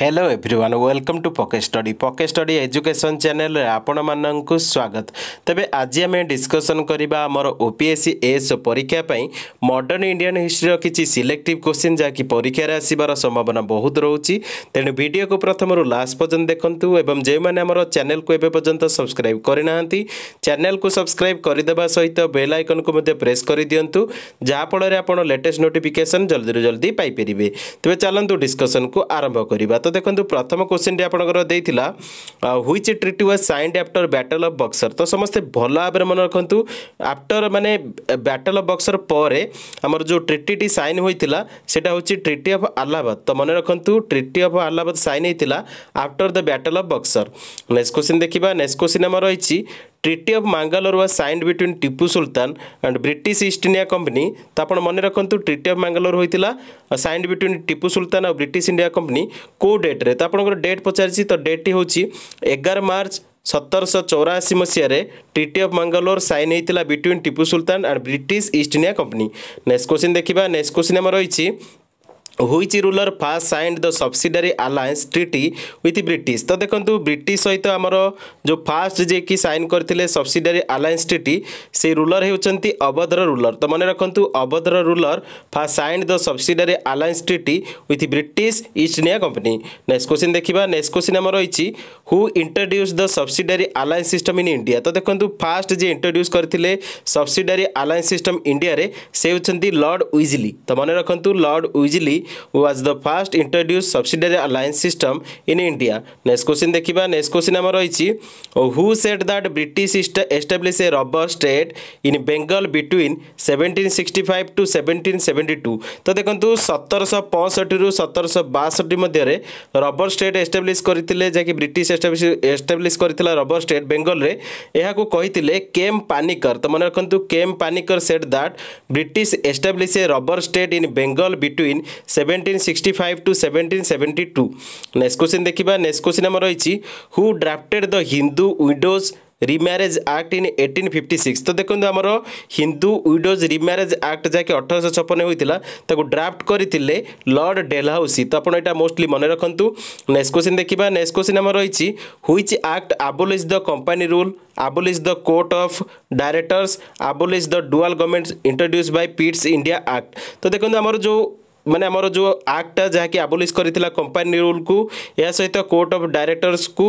hello everyone welcome to Pocket Study Pocket Study education ଚ୍ୟାନେଲ୍ରେ ଆପଣମାନଙ୍କୁ ସ୍ୱାଗତ ତେବେ ଆଜି ଆମେ ଡିସ୍କସନ୍ କରିବା ଆମର O P S C S ପରୀକ୍ଷା ପାଇଁ ମଡ଼ର୍ଣ୍ଣ ଇଣ୍ଡିଆନ୍ ହିଷ୍ଟ୍ରିର କିଛି ସିଲେକ୍ଟିଭ୍ କୋଶ୍ଚିନ୍ ଯାହାକି ପରୀକ୍ଷାରେ ଆସିବାର ସମ୍ଭାବନା ବହୁତ ରହୁଛି ତେଣୁ ଭିଡ଼ିଓକୁ ପ୍ରଥମରୁ ଲାଷ୍ଟ ପର୍ଯ୍ୟନ୍ତ ଦେଖନ୍ତୁ ଏବଂ ଯେଉଁମାନେ ଆମର ଚ୍ୟାନେଲ୍କୁ ଏବେ ପର୍ଯ୍ୟନ୍ତ ସବସ୍କ୍ରାଇବ୍ କରିନାହାନ୍ତି ଚ୍ୟାନେଲ୍କୁ ସବସ୍କ୍ରାଇବ୍ କରିଦେବା ସହିତ ବେଲ୍ ଆଇକନ୍କୁ ମଧ୍ୟ ପ୍ରେସ୍ କରିଦିଅନ୍ତୁ ଯାହାଫଳରେ ଆପଣ ଲେଟେଷ୍ଟ ନୋଟିଫିକେସନ୍ ଜଲ୍ଦିରୁ ଜଲ୍ଦି ପାଇପାରିବେ ତେବେ ଚାଲନ୍ତୁ ଡିସ୍କସନ୍କୁ ଆରମ୍ଭ କରିବା তো দেখুন প্রথম কোশ্চিনটি আপনার দিয়েছিলা which treaty was signed after battle of Buxar তো ସମସ୍ତେ ଭଲ ଭାବରେ ମନେ ରଖନ୍ତୁ ଆଫ୍ଟର ମାନେ ବ୍ୟାଟଲ୍ ଅଫ୍ ବକ୍ସର ପରେ ଆମର ଯେଉଁ ଟ୍ରିଟିଟି ସାଇନ୍ ହୋଇଥିଲା ସେଇଟା ହେଉଛି ଟ୍ରିଟି ଅଫ୍ ଆହ୍ଲାବାଦ ତ ମନେ ରଖନ୍ତୁ ଟ୍ରିଟି ଅଫ୍ ଆହ୍ଲାବାଦ ସାଇନ୍ ହୋଇଥିଲା after the battle of Buxar next question ଦେଖିବା ନେକ୍ସଟ କୋଶ୍ଚିନ୍ ଆମର ରହିଛି treaty of Mangalore was sign between Tipu Sultan and British East India company ତ ଆପଣ ମନେ ରଖନ୍ତୁ ଟ୍ରିଟି ଅଫ୍ ମାଙ୍ଗାଲୋର ହୋଇଥିଲା ସାଇନ୍ ବିଟୱିନ୍ ଟିପୁ ସୁଲତାନ ଆଉ ବ୍ରିଟିଶ ଇଣ୍ଡିଆ କମ୍ପାନୀ କେଉଁ ଡେଟ୍ରେ ତ ଆପଣଙ୍କର ଡେଟ୍ ପଚାରିଛି ତ ଡେଟ୍ଟି ହେଉଛି ଏଗାର ମାର୍ଚ୍ଚ ସତରଶହ ଚଉରାଅଶୀ ମସିହାରେ ଟ୍ରିଟି ଅଫ୍ ମାଙ୍ଗାଲୋର ସାଇନ୍ ହୋଇଥିଲା between Tipu Sultan and British East India company next question ଦେଖିବା ନେକ୍ସଟ କୋଶ୍ଚିନ୍ ଆମର ରହିଛି which ruler first signed the subsidiary alliance treaty with British তো দেখুন ব্রিটিশ সহিত আমার যে ফার্স্ট যে কি সাইন করে সবসিডারি আলায়েন্স ট্রিটি সেই রুলর হচ্ছেন অবধর রুলর তো মনে রাখতু অবধর ruler first signed the subsidiary alliance treaty with British East India company next question দেখা নেক্সট কোশ্চিন আমার রয়েছে who introduce the subsidiary alliance system in India ତ ଦେଖନ୍ତୁ ଫାଷ୍ଟ ଯିଏ ଇଣ୍ଟ୍ରୋଡ୍ୟୁସ୍ କରିଥିଲେ ସବସିଡାରୀ ଆଲାଏନ୍ସ ସିଷ୍ଟମ୍ ଇଣ୍ଡିଆରେ ସେ ହେଉଛନ୍ତି ଲର୍ଡ଼ ୱିଜଲି ତ ମନେ ରଖନ୍ତୁ Lord Wellesley was the first introduce subsidiary alliance system in India next question ଦେଖିବା ନେକ୍ସଟ କୋଶ୍ଚିନ୍ ଆମର ରହିଛି who said that British establish a robber state in Bengal between seventeen sixty five to seventeen seventy two ତ ଦେଖନ୍ତୁ ସତରଶହ ପଞ୍ଚଷଠିରୁ ସତରଶହ ବାଷଠି ମଧ୍ୟରେ rubber state establish କରିଥିଲେ ଯାହାକି ବ୍ରିଟିଶ ଏଷ୍ଟାବ୍ଲିଶ କରିଥିଲା ରବର ଷ୍ଟେଟ୍ ବେଙ୍ଗଲରେ ଏହାକୁ କହିଥିଲେ କେମ୍ ପାନିକର ତ ମନେ ରଖନ୍ତୁ K M Panikkar said that British establish a robber state in Bengal between seventeen sixty five to seventeen seventy two next question ଦେଖିବା ନେକ୍ସଟ କୋଶ୍ଚିନ୍ ଆମର ରହିଛି who drafted the Hindu widows remarriage act in eighteen fifty six তো দেখুন আমার Hindu widows remarriage act যাকে অঠরশ ছপন হয়েছিল তাকে draft করে লর্ড ডেলহাউসি তো আপনার এটা মোস্টলি মনে রাখতু নেক্সট কোশ্চিন দেখা নেক্সট কোশ্চিন আমার রয়েছে which act abolish the company rule abolish the court of directors abolish the dual government introduce by Pitt's India act তো দেখুন আমার যে ମାନେ ଆମର ଯେଉଁ ଆକ୍ଟଟା ଯାହାକି ଆବୋଲିସ୍ କରିଥିଲା କମ୍ପାନୀ ରୁଲ୍କୁ ଏହା ସହିତ କୋର୍ଟ ଅଫ୍ ଡାଇରେକ୍ଟର୍ସକୁ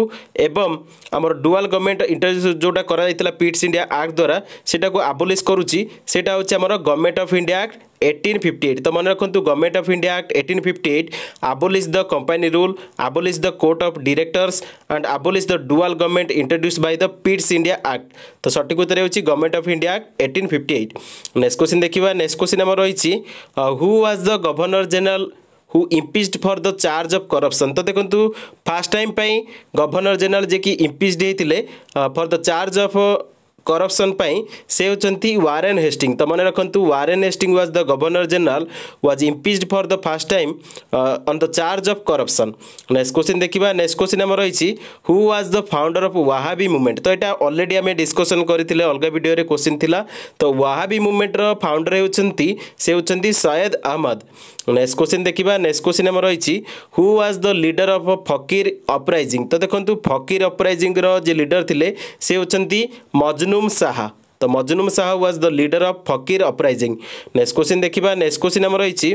ଏବଂ ଆମର ଡୁଆଲ୍ ଗଭର୍ଣ୍ଣମେଣ୍ଟ ଇଣ୍ଟର ଯେଉଁଟା କରାଯାଇଥିଲା ପିଟ୍ସ ଇଣ୍ଡିଆ ଆକ୍ଟ ଦ୍ୱାରା ସେଟାକୁ ଆବୋଲିସ୍ କରୁଛି ସେଇଟା ହେଉଛି ଆମର government of India act eighteen fifty eight तो मन रखु government of India act eighteen fifty eight abolish the company rule abolish the court of directors and abolish the dual government introduce by the Pitt's India act तो सठिक उत्तर हो government of India act eighteen fifty eight next question देखा next question आम रही who was the governor governor general who impeached for the charge of corruption তো দেখুন first time পাই গভর্নর জেনারেল যে কি ইম্পিচড হয়েছে for the charge of corruption से होती वारेन हेस्टिंग तो मन रखु Warren Hastings was the governor general was impeached for the first time on the charge of corruption next question देखा नेक्स्ट क्वेश्चन आम रही who was the founder of Wahabi movement तो यहाँ अलरेडी आम discussion करें अलग भिडियो क्वेश्चन थी तो वाहाबी मुवमेंटर फाउंडर होती सयद अहमद नेक्स्ट क्वेश्चन देखा नेक्स्ट क्वेश्चन आम रही who was the leader of fakir uprising तो देखो फकीर अपराइजिंग रे लिडर थे से होती मजनू ମଜନୁମ୍ ଶାହା ତ Majnum Shah was the leader of fakir uprising next question ଦେଖିବା ନେକ୍ସଟ କ୍ୱେଶ୍ଚିନ୍ ଆମର ରହିଛି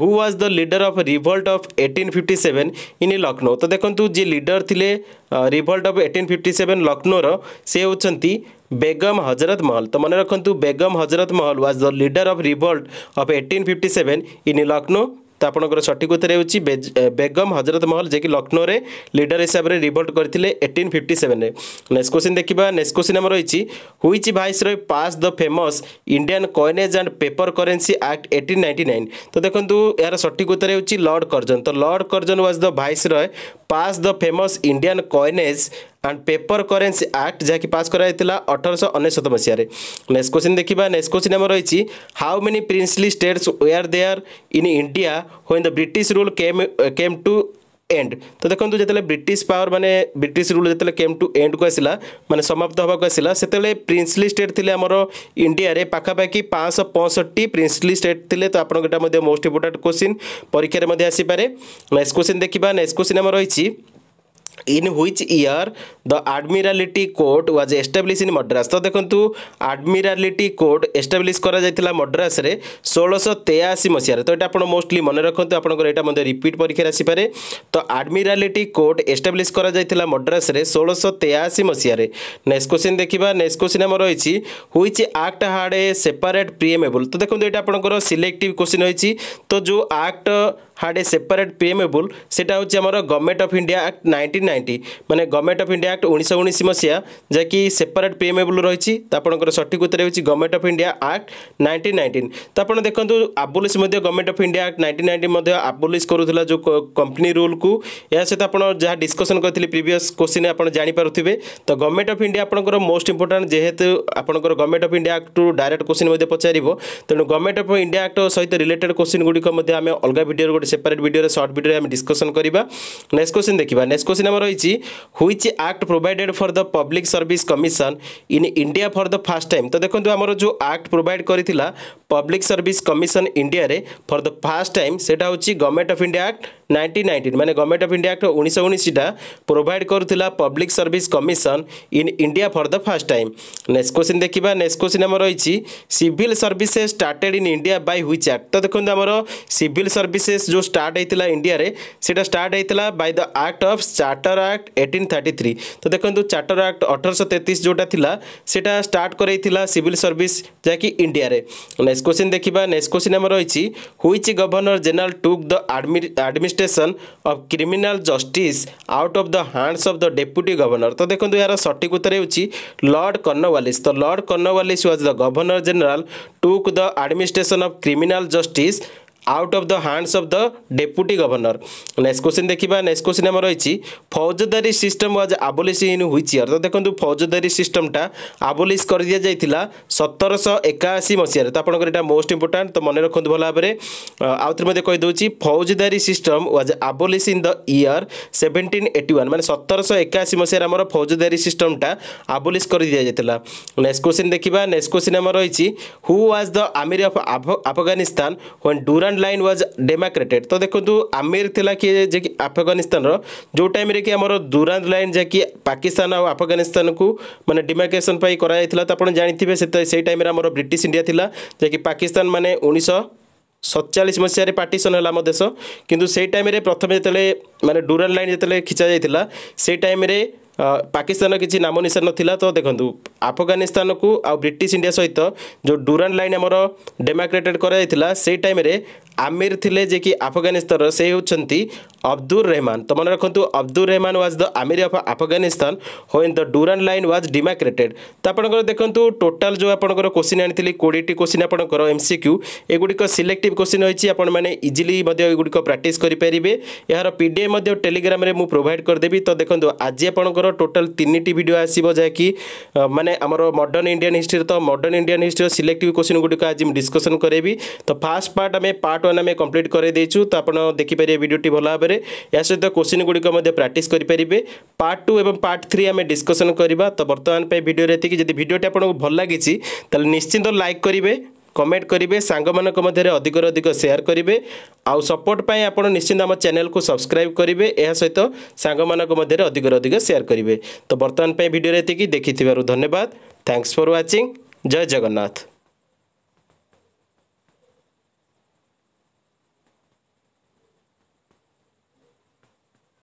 who was the leader of revolt of eighteen fifty seven in Lucknow ତ ଦେଖନ୍ତୁ ଯିଏ ଲିଡର ଥିଲେ revolt of eighteen fifty seven ଲକ୍ଷ୍ନୌର ସେ ହେଉଛନ୍ତି बेगम हजरत महल तो मन रखु Begum Hazrat Mahal was the leader of revolt of eighteen fifty seven in Lucknow ତ ଆପଣଙ୍କର ସଠିକ୍ ଉତ୍ତର ହେଉଛି ବେଗମ୍ ହଜରତ ମହଲ ଯିଏକି ଲକ୍ଷ୍ନୌରେ ଲିଡର ହିସାବରେ ରିଭୋଲ୍ଟ କରିଥିଲେ ଏଇଟିନ୍ ଫିଫ୍ଟି ସେଭେନ୍ରେ ନେକ୍ସଟ କ୍ୱେଶ୍ଚିନ୍ ଦେଖିବା ନେକ୍ସଟ କ୍ୱେଶ୍ଚିନ୍ ଆମର ରହିଛି which viceroy pass the famous Indian coinage and paper currency act eighteen ninety nine ତ ଦେଖନ୍ତୁ ଏହାର ସଠିକ୍ ଉତ୍ତର ହେଉଛି ଲର୍ଡ଼ କର୍ଜନ ତ Lord Curzon was the viceroy pass the famous Indian coinage and paper currency act ଯାହାକି pass କରାଯାଇଥିଲା ଅଠରଶହ ଅନେଶ୍ୱତ ମସିହାରେ ନେକ୍ସଟ କୋଶ୍ଚିନ୍ ଦେଖିବା ନେକ୍ସଟ କୋଶ୍ଚିନ୍ ଆମର ରହିଛି how many princely states were there in India when the British rule came came two and তো দেখুন যেতলে ব্রিটিশ পাওয়ার মানে ব্রিটিশ রুল যেতলে কেম টু এন্ড কু আসিলা মানে সমাপ্ত হওয়া আসিলা সেতলে প্রিন্সলি স্টেট থিলে আমার ইন্ডিয়ারে পাখাপাখি পাঁচশো পঁয়ষট্টি প্রিন্সলি স্টেট থিলে তো আপনার এটা মোস্ট ইম্পর্টাট কোশ্চিন পরীক্ষার আসিপারে নেক্সট কোশ্চিন দেখা নেক্সট কোশ্চিন আমার রয়েছে in which year the admiralty court was establish in Madras তো দেখুন আডমিরালিটি কোর্ট এস্টাব্লিশ করা যাই মড্রাসে ষোলশ তেয়াশি মশায় তো এটা আপনার মোস্টলি মনে রাখতু আপনার এটা মধ্যে রিপিট পরীক্ষার আসিপারে তো আডমিরালিটি কোর্ট এস্টাব্লিশ করা যাই মড্রাসে ষোলশ তেয়াশি মশায় নেক্সট কোশ্চিন দেখা নেক্সট কোশ্চিন আমার রয়েছে which act had a separate preamble তো দেখুন এটা আপনার সিলেক্টিভ কোশ্চিন রয়েছে তো যে act had a separate preamble সেটা হচ্ছে আমার government of India act nineteen ninety মানে গভর্নমেন্ট অফ ইন্ডিয়া আক্ট উনিশশো উনিশ মশিয়া যা কি সেপারেট প্রিএমেবল রয়েছে তো আপনার সঠিক উত্তর হচ্ছে government of India act nineteen nineteen তো আপনার দেখুন abolish government of India act nineteen nineteen abolish করুলা যে কম্পানি রুলকু এর সহ আপনার যা ডিসকসন করি প্রিভিয়স কোশ্চিন আপনার জাঁপারে তো গভর্নমেন্ট অফ ইন্ডিয়া আপনার মোস্ট ইম্পর্টাট যেহেতু আপনার government of India act direct question পচার তেমন গভর্নমেন্ট অফ ইন্ডিয়া আক্ট সহ রিলেটেড কোশ্চিন গুড়ি আমি অলগা ভিডিওর গোটে গোটে সেপারেট ভিডিওরে সর্ট ভিডিওরে আমি ডিসকসন করা নেক্সট কোশ্চিন দেখা নেক্সট কোশ্চিন আমার রয়েছে which act provided for the public service commission in India for the first time তো দেখুন আমার যে আক্ট প্রোভাইড করেছিল পব্লিক সর্ভিস কমিশন ইন্ডিয়ারে ফর দ ফার্স্ট টাইম সেটা হচ্ছে government of India act nineteen nineteen মানে গভর্নমেন্ট অফ ইন্ডিয়া আক্ট উনিশশো উনিশটা প্রোভাইড করুলা public service commission in India for the first time next question দেখা next question আমার রয়েছে civil services started in India by which act তো দেখুন আমার সিভিল সর্ভিসেস যে ଯେଉଁ ଷ୍ଟାର୍ଟ ହେଇଥିଲା ଇଣ୍ଡିଆରେ ସେଇଟା ଷ୍ଟାର୍ଟ ହେଇଥିଲା by the act of charter act eighteen thirty three ତ ଦେଖନ୍ତୁ ଚାର୍ଟର ଆକ୍ଟ ଅଠରଶହ ତେତିଶ ଯେଉଁଟା ଥିଲା ସେଇଟା ଷ୍ଟାର୍ଟ କରାଇଥିଲା ସିଭିଲ୍ ସର୍ଭିସ୍ ଯାହାକି ଇଣ୍ଡିଆରେ ନେକ୍ସଟ କୋଶ୍ଚିନ୍ ଦେଖିବା ନେକ୍ସଟ କୋଶ୍ଚିନ୍ ଆମର ରହିଛି which governor general took the administration of criminal justice out of the hands of the deputy governor ତ ଦେଖନ୍ତୁ ଏହାର ସଠିକ୍ ଉତ୍ତର ହେଉଛି ଲର୍ଡ଼ କର୍ଣ୍ଣୱାଲିସ୍ ତ Lord Cornwallis was the governor general took the administration of criminal justice out of the hands of the deputy governor next question দেখা next question আমার রয়েছে ফৌজদারি system was abolish in which ইয়ার তো দেখুন ফৌজদারি সিস্টমটা আবোলিশ করে দিয়া যাই সতেরশ একাশি মশায় তো আপনার এটা মোস্ট ইম্পর্টাট তো মনে রাখুন ভালো ভাবে আউথরে মধ্যে কইদি ফৌজদারি system was abolish in the year seventeen eighty one মানে সতেরশ একাশি মশায় আমার ফৌজদারি সিস্টমটা আবোলিশ করে দিয়া যাই নেক্সট কোশ্চিন দেখা নেক্সট কোশ্চিন আমার রয়েছে who was the amir of Afghanistan when Durand second line was demarcated ତ ଦେଖନ୍ତୁ ଆମେର ଥିଲା କି ଯେ କି ଆଫଗାନିସ୍ତାନର ଯେଉଁ ଟାଇମ୍ରେ କି ଆମର ଦୁରାନ୍ଦ ଲାଇନ୍ ଯାହାକି ପାକିସ୍ତାନ ଆଉ ଆଫଗାନିସ୍ତାନକୁ ମାନେ ଡିମାର୍କେସନ୍ ପାଇଁ କରାଯାଇଥିଲା ତ ଆପଣ ଜାଣିଥିବେ ସେତେ ସେଇ ଟାଇମ୍ରେ ଆମର ବ୍ରିଟିଶ ଇଣ୍ଡିଆ ଥିଲା ଯାହାକି ପାକିସ୍ତାନ ମାନେ ଉଣେଇଶହ ସତଚାଳିଶ ମସିହାରେ ପାର୍ଟିସନ୍ ହେଲା ଆମ ଦେଶ କିନ୍ତୁ ସେଇ ଟାଇମ୍ରେ ପ୍ରଥମେ ଯେତେବେଳେ ମାନେ ଡୁରାନ୍ ଲାଇନ୍ ଯେତେବେଳେ ଖିଚା ଯାଇଥିଲା ସେଇ ଟାଇମ୍ରେ ପାକିସ୍ତାନର କିଛି ନାମ ନିଶାନ ନଥିଲା ତ ଦେଖନ୍ତୁ ଆଫଗାନିସ୍ତାନକୁ ଆଉ ବ୍ରିଟିଶ ଇଣ୍ଡିଆ ସହିତ ଯେଉଁ ଡୁରାନ୍ ଲାଇନ୍ ଆମର ଡେମାକ୍ରେଟେଡ୍ କରାଯାଇଥିଲା ସେଇ ଟାଇମ୍ରେ আমির লে যে কি আফগানিস্তানর সে হচ্ছেন অব্দুর রহমান তো মনে রাখতু Abdur Rahman was the amir of Afghanistan when the Durand line was demarcated তো আপনার দেখুন টোটাল যে আপনার কোশ্চিন আনি কোড়িটি কোশ্চিন আপনার এমসিক্যু এগুড়ি সিলেক্টিভ কোশ্চিন রয়েছে আপনার ইজিলি এগুড়ি প্রাটিস করে পেয়ে এর পিডিএফ টেলিগ্রামে মু প্রোভাইড করেদেবি তো দেখুন আজ আপনার টোটাল তিনটি ভিডিও আসব যা কি মানে আমার মডর্ন ইন্ডিয়ান হিস্ট্রি তো modern Indian history selective question গুড়ি আজ ডিসকসন করাইবি তো ফার্স্ট পার্ট আমি পার্ট ଟୋନ୍ ଆମେ କମ୍ପ୍ଲିଟ୍ କରାଇ ଦେଇଛୁ ତ ଆପଣ ଦେଖିପାରିବେ ଭିଡ଼ିଓଟି ଭଲ ଭାବରେ ଏହା ସହିତ କୋଶ୍ଚିନ୍ ଗୁଡ଼ିକ ମଧ୍ୟ ପ୍ରାକ୍ଟିସ୍ କରିପାରିବେ ପାର୍ଟ ଟୁ ଏବଂ ପାର୍ଟ ଥ୍ରୀ ଆମେ ଡିସ୍କସନ୍ କରିବା ତ ବର୍ତ୍ତମାନ ପାଇଁ ଭିଡ଼ିଓରେ ଏତିକି ଯଦି ଭିଡ଼ିଓଟି ଆପଣଙ୍କୁ ଭଲ ଲାଗିଛି ତାହେଲେ ନିଶ୍ଚିନ୍ତ ଲାଇକ୍ କରିବେ କମେଣ୍ଟ କରିବେ ସାଙ୍ଗମାନଙ୍କ ମଧ୍ୟରେ ଅଧିକରୁ ଅଧିକ ସେୟାର କରିବେ ଆଉ ସପୋର୍ଟ ପାଇଁ ଆପଣ ନିଶ୍ଚିନ୍ତ ଆମ ଚ୍ୟାନେଲକୁ ସବସ୍କ୍ରାଇବ୍ କରିବେ ଏହା ସହିତ ସାଙ୍ଗମାନଙ୍କ ମଧ୍ୟରେ ଅଧିକରୁ ଅଧିକ ସେୟାର କରିବେ ତ ବର୍ତ୍ତମାନ ପାଇଁ ଭିଡ଼ିଓରେ ଏତିକି ଦେଖିଥିବାରୁ ଧନ୍ୟବାଦ ଥ୍ୟାଙ୍କସ୍ ଫର୍ ୱାଚିଂ ଜୟ ଜଗନ୍ନାଥ